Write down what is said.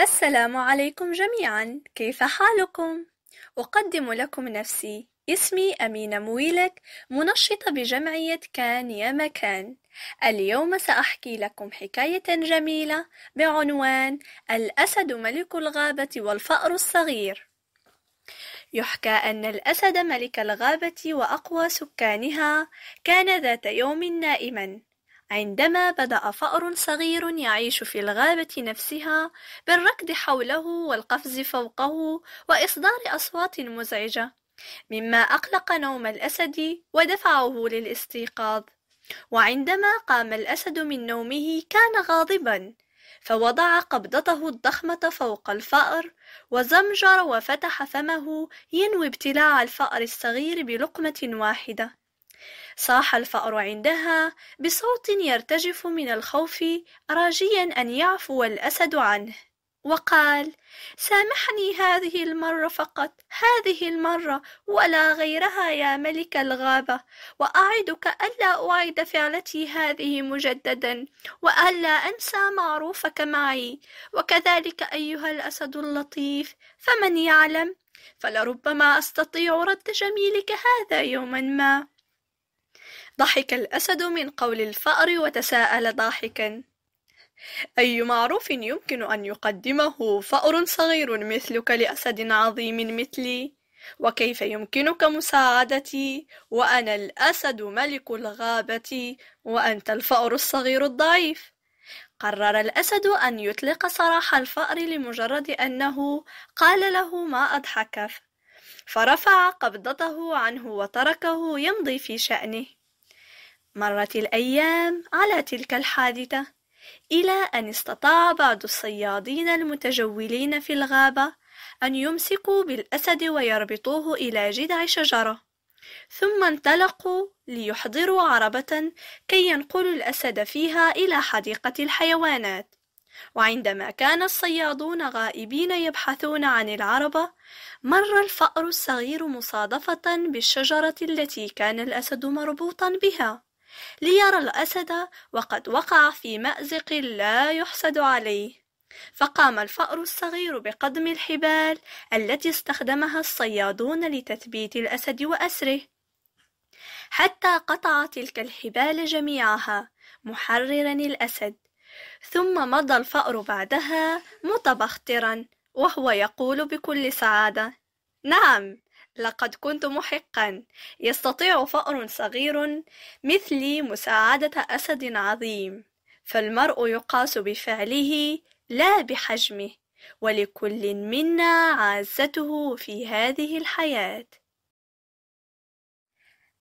السلام عليكم جميعا كيف حالكم اقدم لكم نفسي اسمي امينه مويلك منشطه بجمعيه كان يا مكان اليوم ساحكي لكم حكايه جميله بعنوان الاسد ملك الغابه والفار الصغير يحكى أن الأسد ملك الغابة وأقوى سكانها كان ذات يوم نائما عندما بدأ فأر صغير يعيش في الغابة نفسها بالركض حوله والقفز فوقه وإصدار أصوات مزعجة مما أقلق نوم الأسد ودفعه للاستيقاظ وعندما قام الأسد من نومه كان غاضبا فوضع قبضته الضخمة فوق الفأر وزمجر وفتح فمه ينوي ابتلاع الفأر الصغير بلقمة واحدة صاح الفأر عندها بصوت يرتجف من الخوف راجيا أن يعفو الأسد عنه وقال سامحني هذه المرة فقط هذه المرة ولا غيرها يا ملك الغابة وأعدك ألا أعيد فعلتي هذه مجددا وألا أنسى معروفك معي وكذلك أيها الأسد اللطيف فمن يعلم فلربما أستطيع رد جميلك هذا يوما ما ضحك الأسد من قول الفأر وتساءل ضاحكا أي معروف يمكن أن يقدمه فأر صغير مثلك لأسد عظيم مثلي وكيف يمكنك مساعدتي وأنا الأسد ملك الغابة وأنت الفأر الصغير الضعيف قرر الأسد أن يطلق سراح الفأر لمجرد أنه قال له ما أضحكه فرفع قبضته عنه وتركه يمضي في شأنه مرت الأيام على تلك الحادثة إلى أن استطاع بعض الصيادين المتجولين في الغابة أن يمسكوا بالأسد ويربطوه إلى جذع شجرة ثم انطلقوا ليحضروا عربة كي ينقلوا الأسد فيها إلى حديقة الحيوانات وعندما كان الصيادون غائبين يبحثون عن العربة مر الفأر الصغير مصادفة بالشجرة التي كان الأسد مربوطا بها ليرى الأسد وقد وقع في مأزق لا يحسد عليه فقام الفأر الصغير بقدم الحبال التي استخدمها الصيادون لتثبيت الأسد وأسره حتى قطع تلك الحبال جميعها محررا الأسد ثم مضى الفأر بعدها متبخترا وهو يقول بكل سعادة نعم لقد كنت محقا يستطيع فأر صغير مثلي مساعدة أسد عظيم فالمرء يقاس بفعله لا بحجمه ولكل منا عازته في هذه الحياه